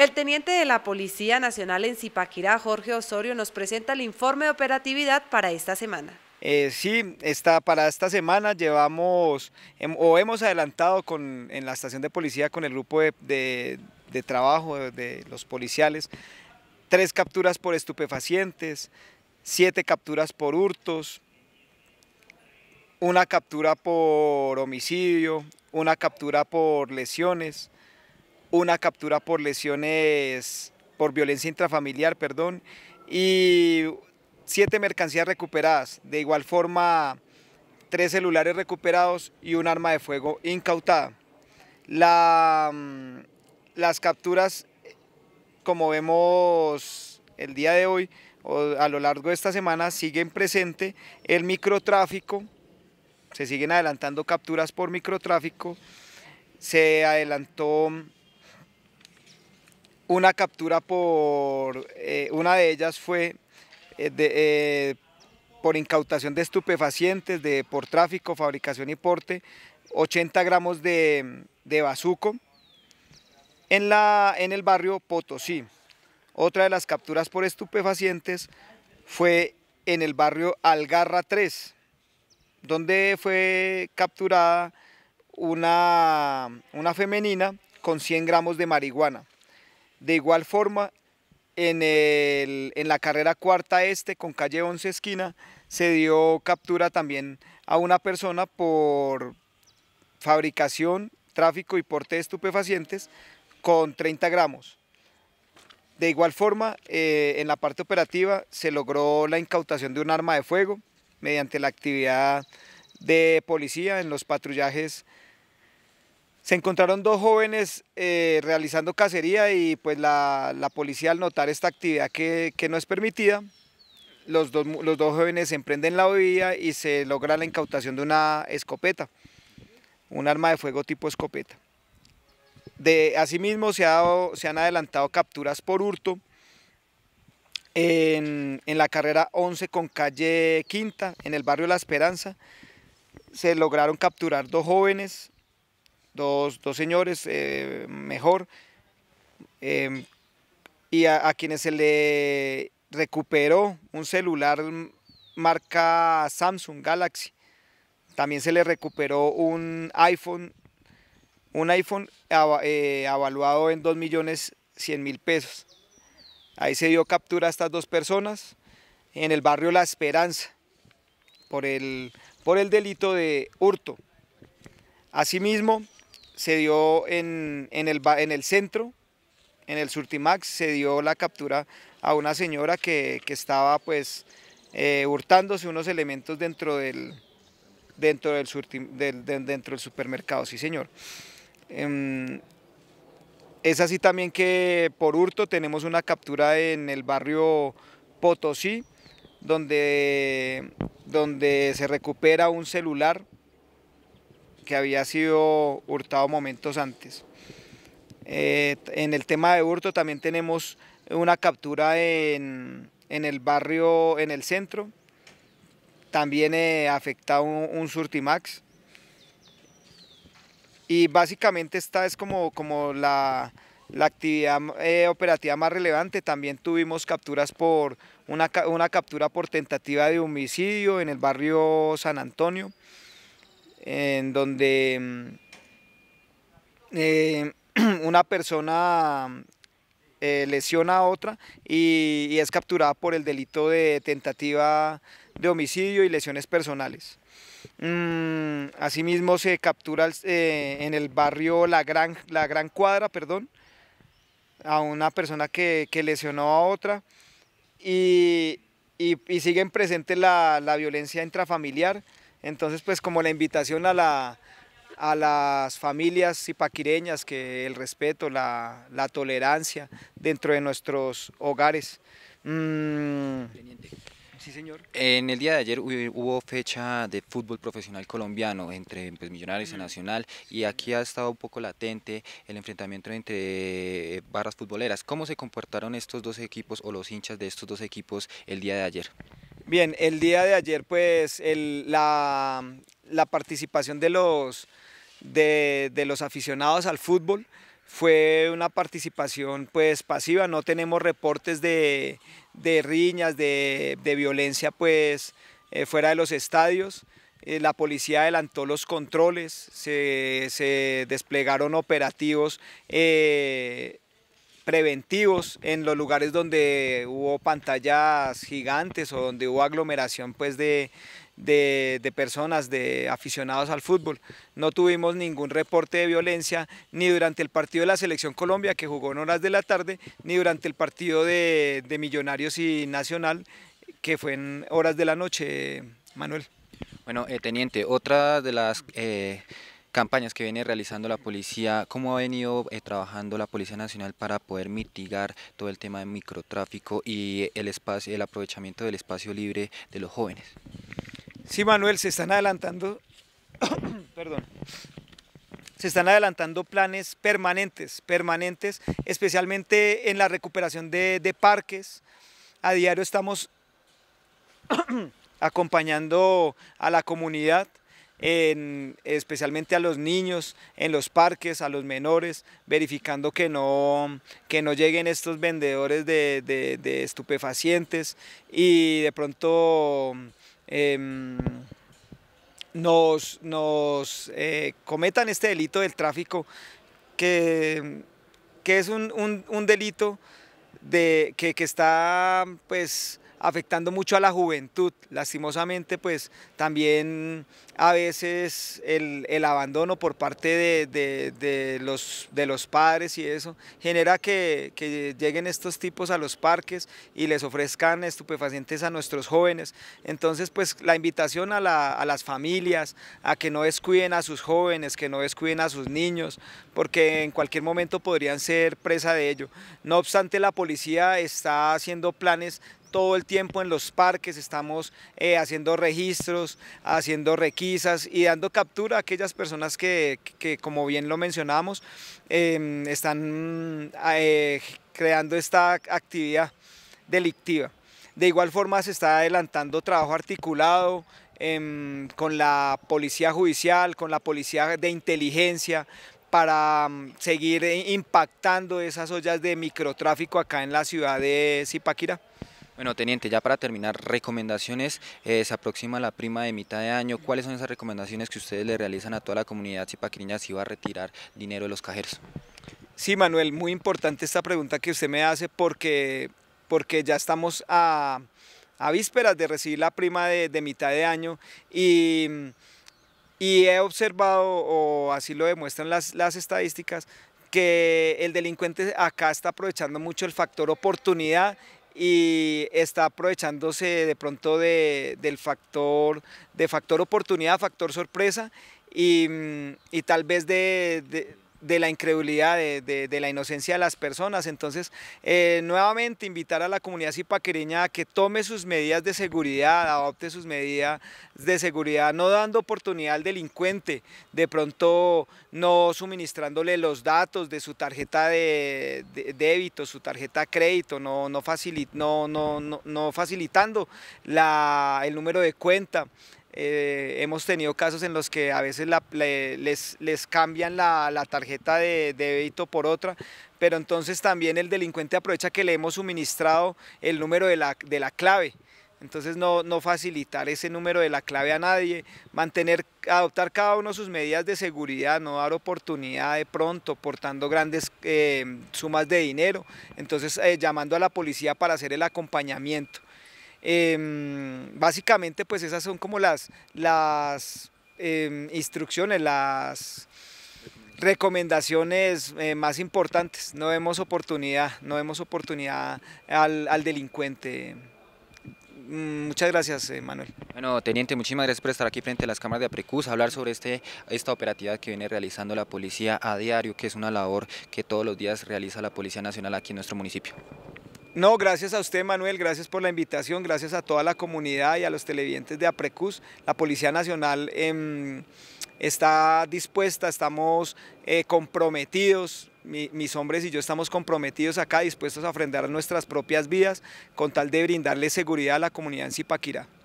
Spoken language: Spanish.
El teniente de la Policía Nacional en Zipaquirá, Jorge Osorio, nos presenta el informe de operatividad para esta semana. Eh, sí, está, para esta semana llevamos o hemos adelantado con, en la estación de policía con el grupo de, trabajo de, los policiales tres capturas por estupefacientes, siete capturas por hurtos, una captura por homicidio, una captura por lesiones, una captura por lesiones, por violencia intrafamiliar, perdón, y siete mercancías recuperadas. De igual forma, tres celulares recuperados y un arma de fuego incautada. Mm, las capturas, como vemos el día de hoy, o a lo largo de esta semana, siguen presente el microtráfico, se siguen adelantando capturas por microtráfico, se adelantó una captura por, eh, una de ellas fue eh, eh, por incautación de estupefacientes, de, por tráfico, fabricación y porte, 80 gramos de, de bazuco en, la, en el barrio Potosí. Otra de las capturas por estupefacientes fue en el barrio Algarra 3, donde fue capturada una, una femenina con 100 gramos de marihuana. De igual forma, en, la carrera cuarta este con calle 11 esquina se dio captura también a una persona por fabricación, tráfico y porte de estupefacientes con 30 gramos. De igual forma, eh, en la parte operativa se logró la incautación de un arma de fuego mediante la actividad de policía en los patrullajes se encontraron dos jóvenes eh, realizando cacería y pues la, policía al notar esta actividad que, no es permitida, los dos, los dos jóvenes emprenden la huida y se logra la incautación de una escopeta, un arma de fuego tipo escopeta. De, asimismo se, ha se han adelantado capturas por hurto en, en la carrera 11 con calle Quinta, en el barrio La Esperanza. Se lograron capturar dos jóvenes, dos, señores eh, mejor, em, y a, quienes se le recuperó un celular marca Samsung Galaxy. También se le recuperó un iPhone, un iPhone eh, evaluado en 2 millones 100 mil pesos. Ahí se dio captura a estas dos personas en el barrio La Esperanza por el, por el delito de hurto. Asimismo, se dio en, el, en el centro, en el Surtimax, se dio la captura a una señora que, estaba pues eh, hurtándose unos elementos dentro del, dentro del, dentro del supermercado, sí señor. Em, es así también que por hurto tenemos una captura en el barrio Potosí, donde, donde se recupera un celular que había sido hurtado momentos antes. Eh, en el tema de hurto también tenemos una captura en, el barrio, en el centro. También eh, afectado un, Surtimax. Y básicamente esta es como, como la, actividad eh, operativa más relevante. También tuvimos capturas por una, una captura por tentativa de homicidio en el barrio San Antonio en donde mm, eh, una persona eh, lesiona a otra y, es capturada por el delito de tentativa de homicidio y lesiones personales. Mm, asimismo se captura eh, en el barrio La Gran, Cuadra perdón, a una persona que, lesionó a otra y, y, y siguen presentes la violencia intrafamiliar. Entonces, pues como la invitación a, la, a las familias ipaquireñas, que el respeto, la, la tolerancia dentro de nuestros hogares. Mm. Sí, señor. En el día de ayer hubo fecha de fútbol profesional colombiano entre pues, Millonarios y Nacional y aquí ha estado un poco latente el enfrentamiento entre eh, barras futboleras. ¿Cómo se comportaron estos dos equipos o los hinchas de estos dos equipos el día de ayer? Bien, el día de ayer pues la, participación de los, aficionados al fútbol fue una participación pues pasiva, no tenemos reportes de, riñas, de, violencia pues eh, fuera de los estadios. Eh, la policía adelantó los controles, se, desplegaron operativos eh, preventivos en los lugares donde hubo pantallas gigantes o donde hubo aglomeración pues de, personas, de aficionados al fútbol. No tuvimos ningún reporte de violencia ni durante el partido de la Selección Colombia que jugó en horas de la tarde, ni durante el partido de, Millonarios y Nacional que fue en horas de la noche, Manuel. Bueno, eh, Teniente, otra de las... Eh, campañas que viene realizando la policía, cómo ha venido eh, trabajando la Policía Nacional para poder mitigar todo el tema de microtráfico y el, espacio, el aprovechamiento del espacio libre de los jóvenes. Sí, Manuel, se están adelantando, perdón, se están adelantando planes permanentes, permanentes, especialmente en la recuperación de parques. A diario estamos acompañando a la comunidad especialmente a los niños, en los parques, a los menores, verificando que no, que no lleguen estos vendedores de, estupefacientes y de pronto... Em, nos, nos eh, cometan este delito del tráfico, que, que es un, delito de, que, que, está pues afectando mucho a la juventud. Lastimosamente, pues también a veces el, abandono por parte de, los, de los padres y eso genera que, lleguen estos tipos a los parques y les ofrezcan estupefacientes a nuestros jóvenes. Entonces, pues la invitación a, a las familias a que no descuiden a sus jóvenes, que no descuiden a sus niños, porque en cualquier momento podrían ser presa de ello. No obstante, la policía está haciendo planes todo el tiempo en los parques, estamos eh, haciendo registros, haciendo requisas y dando captura a aquellas personas que, como bien lo mencionamos, em, están eh, creando esta actividad delictiva. De igual forma se está adelantando trabajo articulado em, con la policía judicial, con la policía de inteligencia, para em, seguir eh, impactando esas ollas de microtráfico acá en la ciudad de Zipaquirá. Bueno, teniente, ya para terminar, recomendaciones, eh, se aproxima la prima de mitad de año, ¿cuáles son esas recomendaciones que ustedes le realizan a toda la comunidad zipaquiriña si va a retirar dinero de los cajeros? Sí, Manuel, muy importante esta pregunta que usted me hace porque, porque ya estamos a, vísperas de recibir la prima de, mitad de año y, y, he observado, o así lo demuestran las, las estadísticas, que el delincuente acá está aprovechando mucho el factor oportunidad y está aprovechándose de pronto del factor, de factor oportunidad, factor sorpresa y, mm, tal vez de, de la incredulidad, de, la inocencia de las personas. Entonces, eh, nuevamente invitar a la comunidad zipaquereña a que tome sus medidas de seguridad, adopte sus medidas de seguridad, no dando oportunidad al delincuente, de pronto no suministrándole los datos de su tarjeta de, débito, su tarjeta crédito, no, no, no facilitando el número de cuenta. Eh, hemos tenido casos en los que a veces les, cambian la, tarjeta de, de, débito por otra, pero entonces también el delincuente aprovecha que le hemos suministrado el número de la, clave. Entonces no, facilitar ese número de la clave a nadie, mantener, adoptar cada uno sus medidas de seguridad, no dar oportunidad de pronto portando grandes eh, sumas de dinero, entonces eh, llamando a la policía para hacer el acompañamiento. Em, básicamente, pues esas son como las, las em, instrucciones, las recomendaciones eh, más importantes. No vemos oportunidad, no vemos oportunidad al, delincuente. Mm, muchas gracias, eh, Manuel. Bueno, teniente, muchísimas gracias por estar aquí frente a las cámaras de Aprecus, hablar sobre este, esta operativa que viene realizando la policía a diario, que es una labor que todos los días realiza la Policía Nacional aquí en nuestro municipio. No, gracias a usted Manuel, gracias por la invitación, gracias a toda la comunidad y a los televidentes de APRECUS. La Policía Nacional em, está dispuesta, estamos eh, comprometidos, mis hombres y yo estamos comprometidos acá, dispuestos a ofrendar nuestras propias vidas con tal de brindarle seguridad a la comunidad en Zipaquirá.